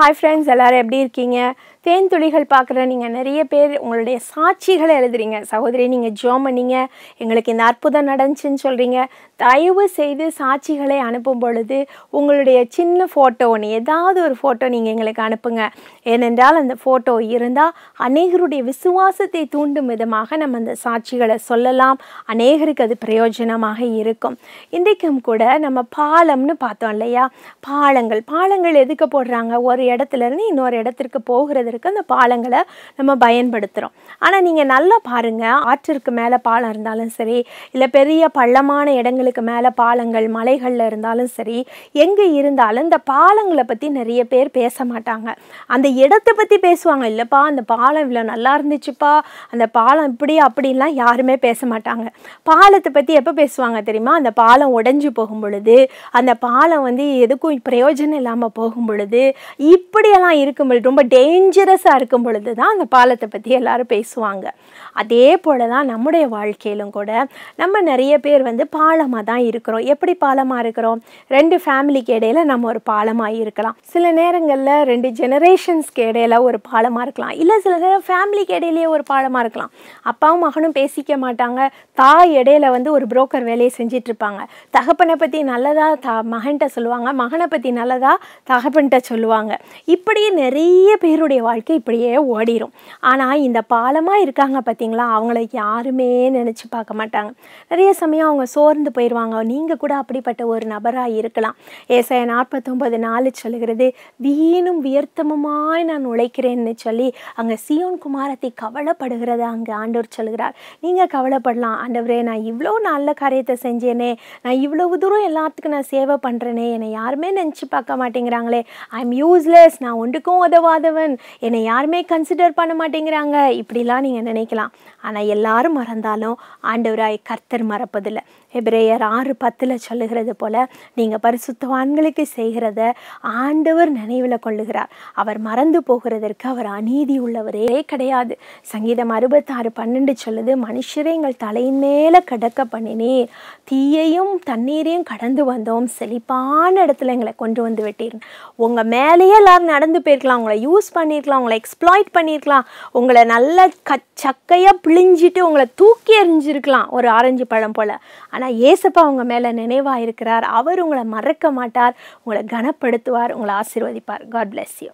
hi friends எல்லாரே எப்படி இருக்கீங்க தேன் துளிகள் பார்க்குற நீங்கள் நிறைய பேர் உங்களுடைய சாட்சிகளை எழுதுறீங்க சகோதரி நீங்கள் ஜோ பண்ணீங்க எங்களுக்கு இந்த அற்புதம் நடந்துச்சுன்னு சொல்கிறீங்க தயவு செய்து சாட்சிகளை அனுப்பும் பொழுது உங்களுடைய சின்ன ஃபோட்டோ ஒன்று ஏதாவது ஒரு ஃபோட்டோ நீங்கள் எங்களுக்கு அனுப்புங்க ஏனென்றால் அந்த ஃபோட்டோ இருந்தால் அநேகருடைய விசுவாசத்தை தூண்டும் விதமாக நம்ம அந்த சாட்சிகளை சொல்லலாம் அநேகருக்கு அது பிரயோஜனமாக இருக்கும் இன்றைக்கும் கூட நம்ம பாலம்னு பார்த்தோம் இல்லையா பாலங்கள் பாலங்கள் எதுக்கு போடுறாங்க ஒரு இடத்துலேருந்து இன்னொரு இடத்திற்கு போகிறது அளவிற்கு அந்த பாலங்களை நம்ம பயன்படுத்துகிறோம் ஆனால் நீங்கள் நல்லா பாருங்கள் ஆற்றிற்கு மேலே பாலம் இருந்தாலும் சரி இல்லை பெரிய பள்ளமான இடங்களுக்கு மேலே பாலங்கள் மலைகளில் இருந்தாலும் சரி எங்கே இருந்தாலும் இந்த பாலங்களை பற்றி நிறைய பேர் பேச மாட்டாங்க அந்த இடத்தை பற்றி பேசுவாங்க இல்லைப்பா அந்த பாலம் இவ்வளோ நல்லா இருந்துச்சுப்பா அந்த பாலம் இப்படி அப்படின்லாம் யாருமே பேச மாட்டாங்க பாலத்தை பற்றி எப்போ பேசுவாங்க தெரியுமா அந்த பாலம் உடஞ்சி போகும் பொழுது அந்த பாலம் வந்து எதுக்கும் பிரயோஜனம் இல்லாமல் போகும் பொழுது இப்படியெல்லாம் இருக்கும்போது ரொம்ப டேஞ்சர் டேஞ்சரஸாக இருக்கும் பொழுது தான் அந்த பாலத்தை பற்றி எல்லோரும் பேசுவாங்க அதே போல் தான் நம்முடைய வாழ்க்கையிலும் கூட நம்ம நிறைய பேர் வந்து பாலமாக தான் இருக்கிறோம் எப்படி பாலமாக இருக்கிறோம் ரெண்டு ஃபேமிலிக்கு இடையில் நம்ம ஒரு பாலமாக இருக்கலாம் சில நேரங்களில் ரெண்டு ஜெனரேஷன்ஸ்க்கு இடையில் ஒரு பாலமாக இருக்கலாம் இல்லை சில நேரம் ஃபேமிலிக்கு இடையிலேயே ஒரு பாலமாக இருக்கலாம் அப்பாவும் மகனும் பேசிக்க மாட்டாங்க தாய் இடையில வந்து ஒரு புரோக்கர் வேலையை செஞ்சிட்ருப்பாங்க தகப்பனை பற்றி நல்லதாக த மகன்கிட்ட சொல்லுவாங்க மகனை பற்றி நல்லதாக தகப்பன்கிட்ட சொல்லுவாங்க இப்படியே நிறைய பேருடைய வாழ்க்கை இப்படியே ஓடிடும் ஆனால் இந்த பாலமாக இருக்காங்க பார்த்தீங்களா அவங்கள யாருமே நினச்சி பார்க்க மாட்டாங்க நிறைய சமயம் அவங்க சோர்ந்து போயிடுவாங்க நீங்கள் கூட அப்படிப்பட்ட ஒரு நபராக இருக்கலாம் ஏசாய நாற்பத்தொம்பது நாலு சொல்லுகிறது வீணும் வியர்த்தமுமாய் நான் உழைக்கிறேன்னு சொல்லி அங்கே சியோன் குமாரத்தை கவலைப்படுகிறத அங்கே ஆண்டவர் சொல்கிறார் நீங்கள் கவலைப்படலாம் ஆண்டவரே நான் இவ்வளோ நல்ல காரியத்தை செஞ்சேனே நான் இவ்வளவு தூரம் எல்லாத்துக்கும் நான் சேவை பண்ணுறேனே என்னை யாருமே நினச்சி பார்க்க மாட்டேங்கிறாங்களே ஐ எம் யூஸ்லெஸ் நான் ஒன்றுக்கும் உதவாதவன் என்னை யாருமே கன்சிடர் பண்ண மாட்டேங்கிறாங்க இப்படிலாம் நீங்கள் நினைக்கலாம் ஆனால் எல்லாரும் மறந்தாலும் ஆண்டவராய் கர்த்தர் மறப்பதில்லை எபிரேயர் ஆறு பத்தில் சொல்லுகிறது போல் நீங்கள் பரிசுத்தவான்களுக்கு செய்கிறத ஆண்டவர் நினைவில் கொள்ளுகிறார் அவர் மறந்து போகிறதற்கு அவர் அநீதி உள்ளவரே கிடையாது சங்கீதம் அறுபத்தாறு பன்னெண்டு சொல்லுது மனுஷரே எங்கள் தலையின் மேலே கடக்க பண்ணினீர் தீயையும் தண்ணீரையும் கடந்து வந்தோம் செழிப்பான இடத்துல எங்களை கொண்டு வந்து வெட்டீர் உங்கள் மேலேயே எல்லோரும் நடந்து போயிருக்கலாம் உங்களை யூஸ் பண்ணியிருக்கலாம் பண்ணியிருக்கலாம் உங்களை எக்ஸ்ப்ளாய்ட் பண்ணியிருக்கலாம் உங்களை நல்ல க சக்கையாக பிழிஞ்சிட்டு உங்களை தூக்கி எறிஞ்சிருக்கலாம் ஒரு ஆரஞ்சு பழம் போல் ஆனால் ஏசப்பா உங்கள் மேலே நினைவாக இருக்கிறார் அவர் உங்களை மறக்க மாட்டார் உங்களை கனப்படுத்துவார் உங்களை ஆசீர்வதிப்பார் காட் பிளெஸ் யூ